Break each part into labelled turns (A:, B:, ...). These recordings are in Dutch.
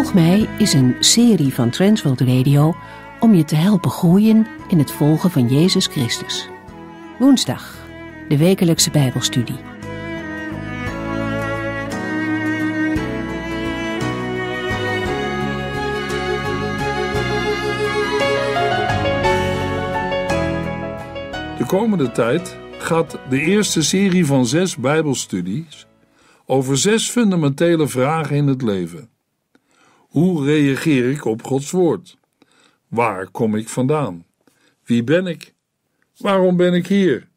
A: Volg mij is een serie van Transworld Radio om je te helpen groeien in het volgen van Jezus Christus. Woensdag, de wekelijkse Bijbelstudie. De komende tijd gaat de eerste serie van zes Bijbelstudies over zes fundamentele vragen in het leven hoe reageer ik op Gods woord? Waar kom ik vandaan? Wie ben ik? Waarom ben ik hier?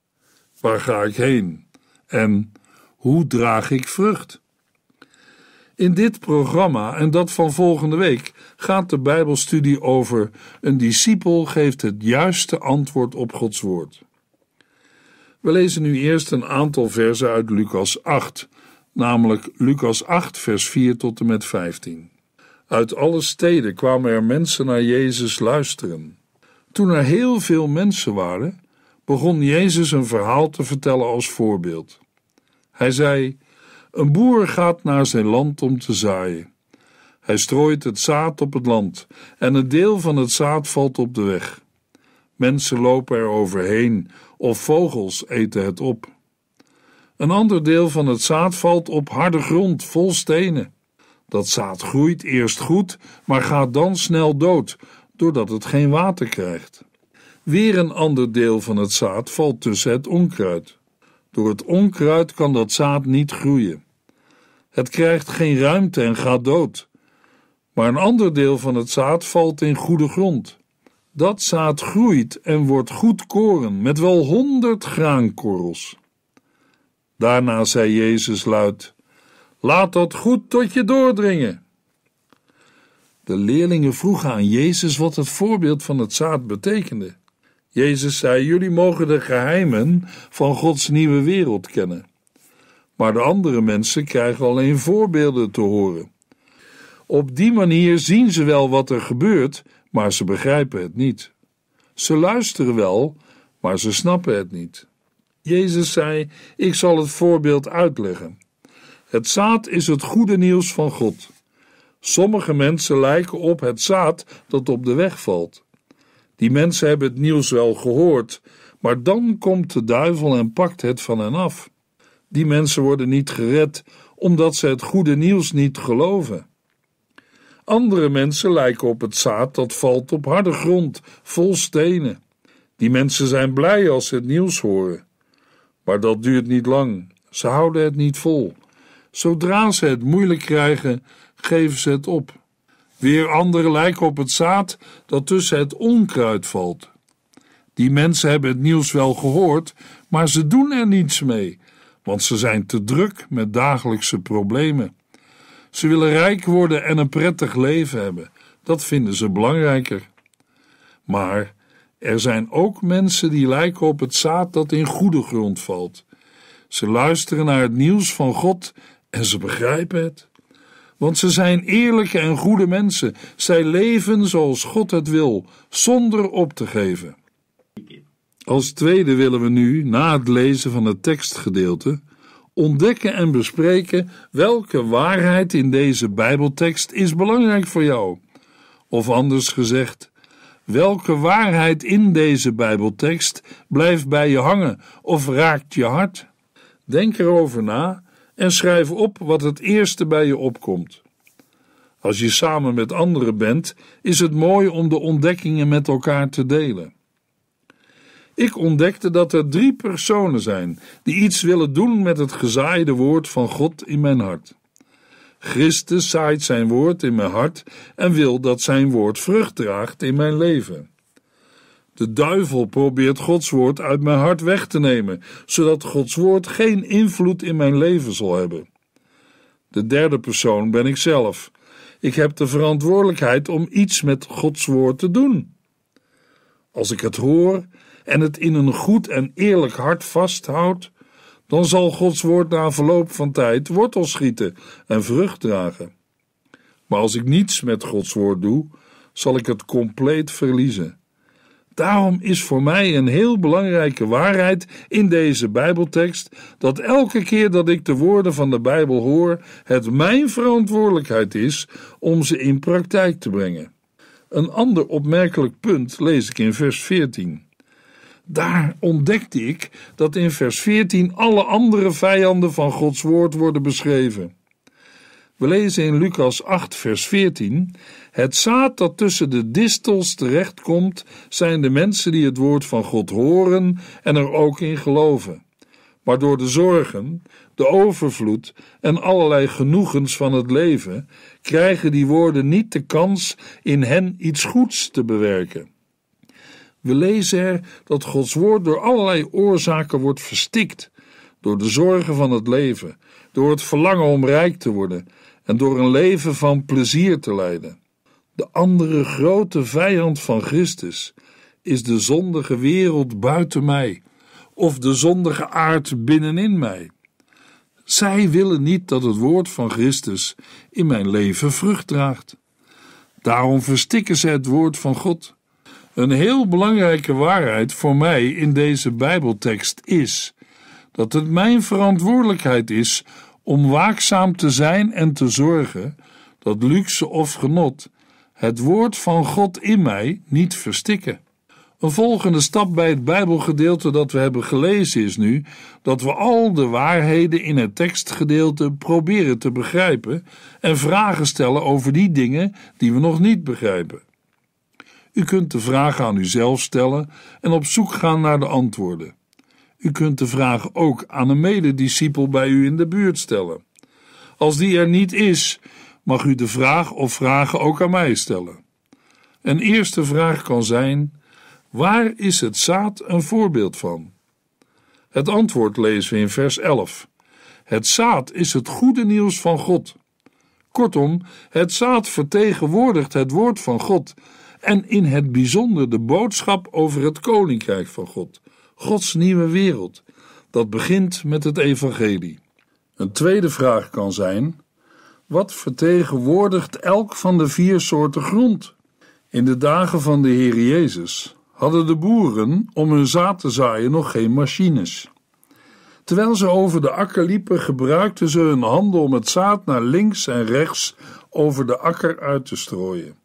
A: Waar ga ik heen? En hoe draag ik vrucht? In dit programma en dat van volgende week gaat de Bijbelstudie over een discipel geeft het juiste antwoord op Gods woord. We lezen nu eerst een aantal versen uit Lucas 8, namelijk Lucas 8, vers 4 tot en met 15. Uit alle steden kwamen er mensen naar Jezus luisteren. Toen er heel veel mensen waren, begon Jezus een verhaal te vertellen als voorbeeld. Hij zei: Een boer gaat naar zijn land om te zaaien. Hij strooit het zaad op het land en een deel van het zaad valt op de weg. Mensen lopen er overheen of vogels eten het op. Een ander deel van het zaad valt op harde grond vol stenen. Dat zaad groeit eerst goed, maar gaat dan snel dood, doordat het geen water krijgt. Weer een ander deel van het zaad valt tussen het onkruid. Door het onkruid kan dat zaad niet groeien. Het krijgt geen ruimte en gaat dood. Maar een ander deel van het zaad valt in goede grond. Dat zaad groeit en wordt goed koren met wel honderd graankorrels. Daarna zei Jezus luid: Laat dat goed tot je doordringen. De leerlingen vroegen aan Jezus wat het voorbeeld van het zaad betekende. Jezus zei: Jullie mogen de geheimen van Gods nieuwe wereld kennen. Maar de andere mensen krijgen alleen voorbeelden te horen. Op die manier zien ze wel wat er gebeurt, maar ze begrijpen het niet. Ze luisteren wel, maar ze snappen het niet. Jezus zei: Ik zal het voorbeeld uitleggen. Het zaad is het goede nieuws van God. Sommige mensen lijken op het zaad dat op de weg valt. Die mensen hebben het nieuws wel gehoord, maar dan komt de duivel en pakt het van hen af. Die mensen worden niet gered omdat ze het goede nieuws niet geloven. Andere mensen lijken op het zaad dat valt op harde grond, vol stenen. Die mensen zijn blij als ze het nieuws horen. Maar dat duurt niet lang, ze houden het niet vol. Zodra ze het moeilijk krijgen, geven ze het op. Weer anderen lijken op het zaad dat tussen het onkruid valt. Die mensen hebben het nieuws wel gehoord, maar ze doen er niets mee, want ze zijn te druk met dagelijkse problemen. Ze willen rijk worden en een prettig leven hebben. Dat vinden ze belangrijker. Maar er zijn ook mensen die lijken op het zaad dat in goede grond valt. Ze luisteren naar het nieuws van God en ze begrijpen het. Want ze zijn eerlijke en goede mensen. Zij leven zoals God het wil, zonder op te geven. Als tweede willen we nu, na het lezen van het tekstgedeelte, ontdekken en bespreken welke waarheid in deze Bijbeltekst is belangrijk voor jou. Of anders gezegd, welke waarheid in deze Bijbeltekst blijft bij je hangen of raakt je hart? Denk erover na en schrijf op wat het eerste bij je opkomt. Als je samen met anderen bent, is het mooi om de ontdekkingen met elkaar te delen. Ik ontdekte dat er drie personen zijn die iets willen doen met het gezaaide woord van God in mijn hart. Christus zaait zijn woord in mijn hart en wil dat zijn woord vrucht draagt in mijn leven. De duivel probeert Gods woord uit mijn hart weg te nemen, zodat Gods woord geen invloed in mijn leven zal hebben. De derde persoon ben ik zelf. Ik heb de verantwoordelijkheid om iets met Gods woord te doen. Als ik het hoor en het in een goed en eerlijk hart vasthoud, dan zal Gods woord na verloop van tijd wortels schieten en vrucht dragen. Maar als ik niets met Gods woord doe, zal ik het compleet verliezen Daarom is voor mij een heel belangrijke waarheid in deze Bijbeltekst dat elke keer dat ik de woorden van de Bijbel hoor, het mijn verantwoordelijkheid is om ze in praktijk te brengen. Een ander opmerkelijk punt lees ik in vers 14. Daar ontdekte ik dat in vers 14 alle andere vijanden van Gods woord worden beschreven. We lezen in Lucas 8, vers 14: Het zaad dat tussen de distels terechtkomt, zijn de mensen die het woord van God horen en er ook in geloven. Maar door de zorgen, de overvloed en allerlei genoegens van het leven krijgen die woorden niet de kans in hen iets goeds te bewerken. We lezen er dat Gods woord door allerlei oorzaken wordt verstikt: door de zorgen van het leven, door het verlangen om rijk te worden, en door een leven van plezier te leiden. De andere grote vijand van Christus is de zondige wereld buiten mij of de zondige aard binnenin mij. Zij willen niet dat het woord van Christus in mijn leven vrucht draagt. Daarom verstikken ze het woord van God. Een heel belangrijke waarheid voor mij in deze Bijbeltekst is dat het mijn verantwoordelijkheid is om waakzaam te zijn en te zorgen dat luxe of genot het woord van God in mij niet verstikken. Een volgende stap bij het Bijbelgedeelte dat we hebben gelezen is nu dat we al de waarheden in het tekstgedeelte proberen te begrijpen en vragen stellen over die dingen die we nog niet begrijpen. U kunt de vragen aan uzelf stellen en op zoek gaan naar de antwoorden. U kunt de vraag ook aan een medediscipel bij u in de buurt stellen. Als die er niet is, mag u de vraag of vragen ook aan mij stellen. Een eerste vraag kan zijn: Waar is het zaad een voorbeeld van? Het antwoord lezen we in vers 11. Het zaad is het goede nieuws van God. Kortom, het zaad vertegenwoordigt het woord van God en in het bijzonder de boodschap over het koninkrijk van God. Gods nieuwe wereld. Dat begint met het Evangelie. Een tweede vraag kan zijn: wat vertegenwoordigt elk van de vier soorten grond? In de dagen van de Heer Jezus hadden de boeren om hun zaad te zaaien nog geen machines. Terwijl ze over de akker liepen, gebruikten ze hun handen om het zaad naar links en rechts over de akker uit te strooien.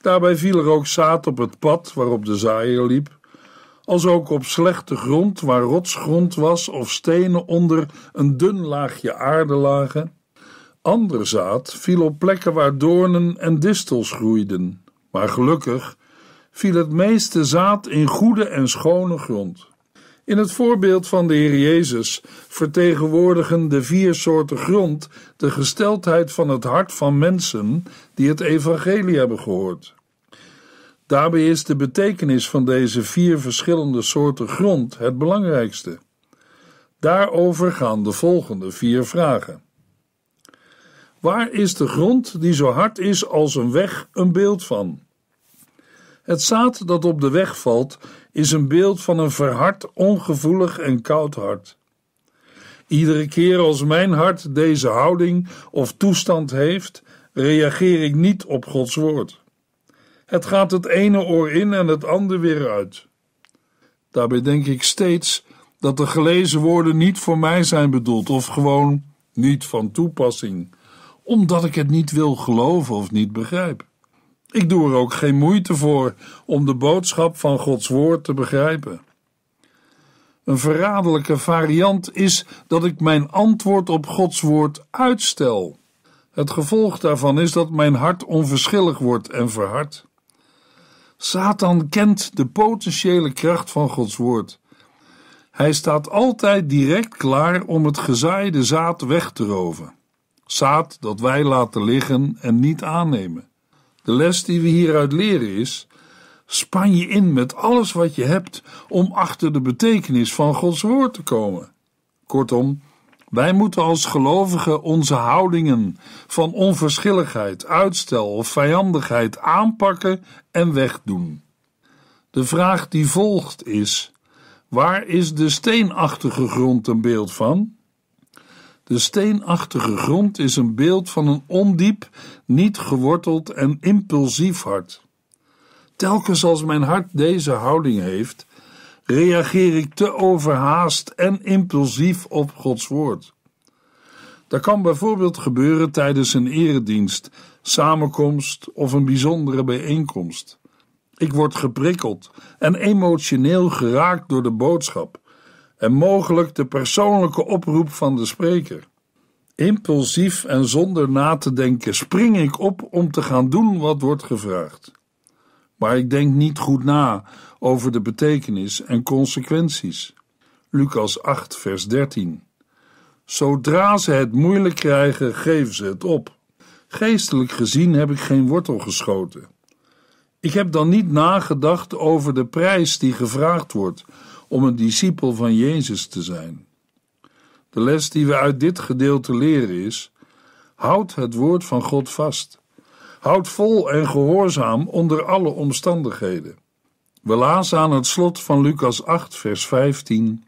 A: Daarbij viel er ook zaad op het pad waarop de zaaier liep, als ook op slechte grond waar rotsgrond was of stenen onder een dun laagje aarde lagen. Ander zaad viel op plekken waar doornen en distels groeiden, maar gelukkig viel het meeste zaad in goede en schone grond. In het voorbeeld van de Heer Jezus vertegenwoordigen de vier soorten grond de gesteldheid van het hart van mensen die het evangelie hebben gehoord. Daarbij is de betekenis van deze vier verschillende soorten grond het belangrijkste. Daarover gaan de volgende vier vragen. Waar is de grond die zo hard is als een weg een beeld van? Het zaad dat op de weg valt is een beeld van een verhard, ongevoelig en koud hart. Iedere keer als mijn hart deze houding of toestand heeft, reageer ik niet op Gods woord. Het gaat het ene oor in en het andere weer uit. Daarbij denk ik steeds dat de gelezen woorden niet voor mij zijn bedoeld of gewoon niet van toepassing, omdat ik het niet wil geloven of niet begrijp. Ik doe er ook geen moeite voor om de boodschap van Gods woord te begrijpen. Een verraderlijke variant is dat ik mijn antwoord op Gods woord uitstel. Het gevolg daarvan is dat mijn hart onverschillig wordt en verhard. Satan kent de potentiële kracht van Gods woord. Hij staat altijd direct klaar om het gezaaide zaad weg te roven. Zaad dat wij laten liggen en niet aannemen. De les die we hieruit leren is: span je in met alles wat je hebt om achter de betekenis van Gods woord te komen. Kortom, wij moeten als gelovigen onze houdingen van onverschilligheid, uitstel of vijandigheid aanpakken en wegdoen. De vraag die volgt is: waar is de steenachtige grond een beeld van? De steenachtige grond is een beeld van een ondiep, niet geworteld en impulsief hart. Telkens als mijn hart deze houding heeft, reageer ik te overhaast en impulsief op Gods woord. Dat kan bijvoorbeeld gebeuren tijdens een eredienst, samenkomst of een bijzondere bijeenkomst. Ik word geprikkeld en emotioneel geraakt door de boodschap en mogelijk de persoonlijke oproep van de spreker. Impulsief en zonder na te denken spring ik op om te gaan doen wat wordt gevraagd maar ik denk niet goed na over de betekenis en consequenties. Lucas 8, vers 13. Zodra ze het moeilijk krijgen, geven ze het op. Geestelijk gezien heb ik geen wortel geschoten. Ik heb dan niet nagedacht over de prijs die gevraagd wordt om een discipel van Jezus te zijn. De les die we uit dit gedeelte leren is: houd het woord van God vast. Houd vol en gehoorzaam onder alle omstandigheden. We lazen aan het slot van Lucas 8, vers 15: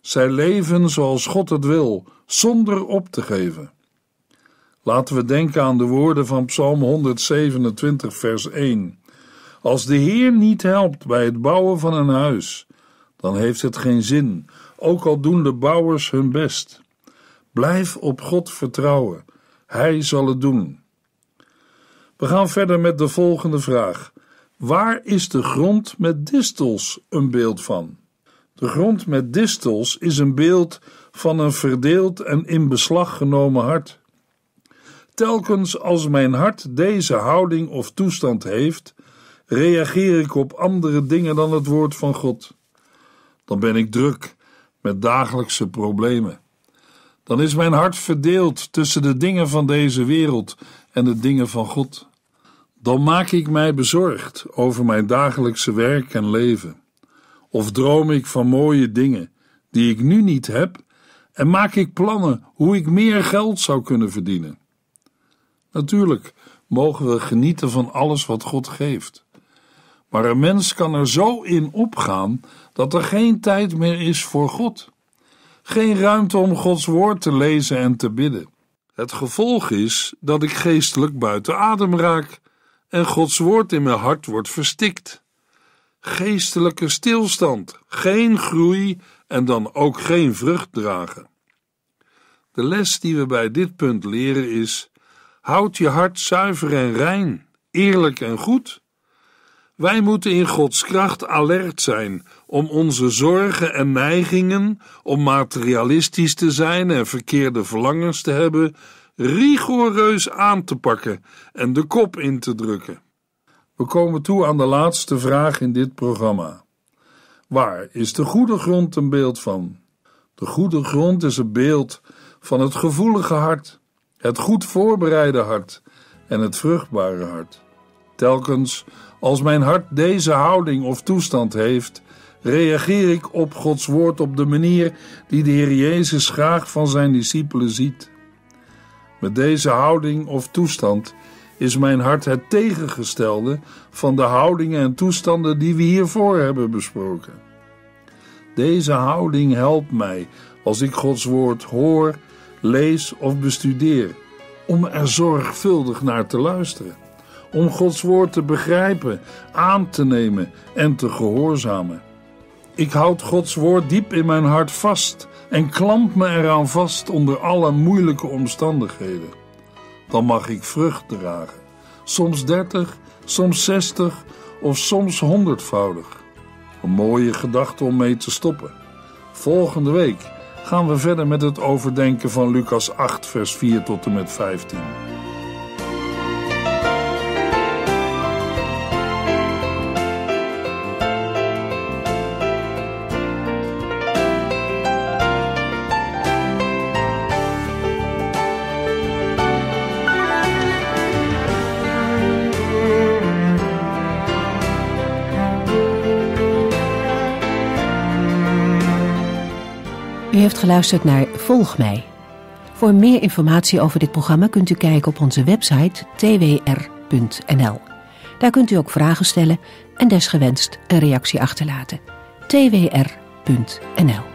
A: Zij leven zoals God het wil, zonder op te geven. Laten we denken aan de woorden van Psalm 127, vers 1. Als de Heer niet helpt bij het bouwen van een huis, dan heeft het geen zin, ook al doen de bouwers hun best. Blijf op God vertrouwen, Hij zal het doen. We gaan verder met de volgende vraag. Waar is de grond met distels een beeld van? De grond met distels is een beeld van een verdeeld en in beslag genomen hart. Telkens als mijn hart deze houding of toestand heeft, reageer ik op andere dingen dan het woord van God. Dan ben ik druk met dagelijkse problemen. Dan is mijn hart verdeeld tussen de dingen van deze wereld en de dingen van God dan maak ik mij bezorgd over mijn dagelijkse werk en leven. Of droom ik van mooie dingen die ik nu niet heb en maak ik plannen hoe ik meer geld zou kunnen verdienen. Natuurlijk mogen we genieten van alles wat God geeft. Maar een mens kan er zo in opgaan dat er geen tijd meer is voor God. Geen ruimte om Gods woord te lezen en te bidden. Het gevolg is dat ik geestelijk buiten adem raak en Gods woord in mijn hart wordt verstikt. Geestelijke stilstand, geen groei en dan ook geen vrucht dragen. De les die we bij dit punt leren is: houd je hart zuiver en rein, eerlijk en goed. Wij moeten in Gods kracht alert zijn om onze zorgen en neigingen om materialistisch te zijn en verkeerde verlangens te hebben rigoureus aan te pakken en de kop in te drukken. We komen toe aan de laatste vraag in dit programma. Waar is de goede grond een beeld van? De goede grond is een beeld van het gevoelige hart, het goed voorbereide hart en het vruchtbare hart. Telkens als mijn hart deze houding of toestand heeft, reageer ik op Gods woord op de manier die de Heer Jezus graag van zijn discipelen ziet. Met deze houding of toestand is mijn hart het tegengestelde van de houdingen en toestanden die we hiervoor hebben besproken. Deze houding helpt mij als ik Gods woord hoor, lees of bestudeer, om er zorgvuldig naar te luisteren, om Gods woord te begrijpen, aan te nemen en te gehoorzamen. Ik houd Gods woord diep in mijn hart vast en klamp me eraan vast onder alle moeilijke omstandigheden. Dan mag ik vrucht dragen, soms dertig, soms zestig of soms honderdvoudig. Een mooie gedachte om mee te stoppen. Volgende week gaan we verder met het overdenken van Lucas 8, vers 4 tot en met 15. U heeft geluisterd naar Volg mij. Voor meer informatie over dit programma kunt u kijken op onze website twr.nl. Daar kunt u ook vragen stellen en desgewenst een reactie achterlaten. twr.nl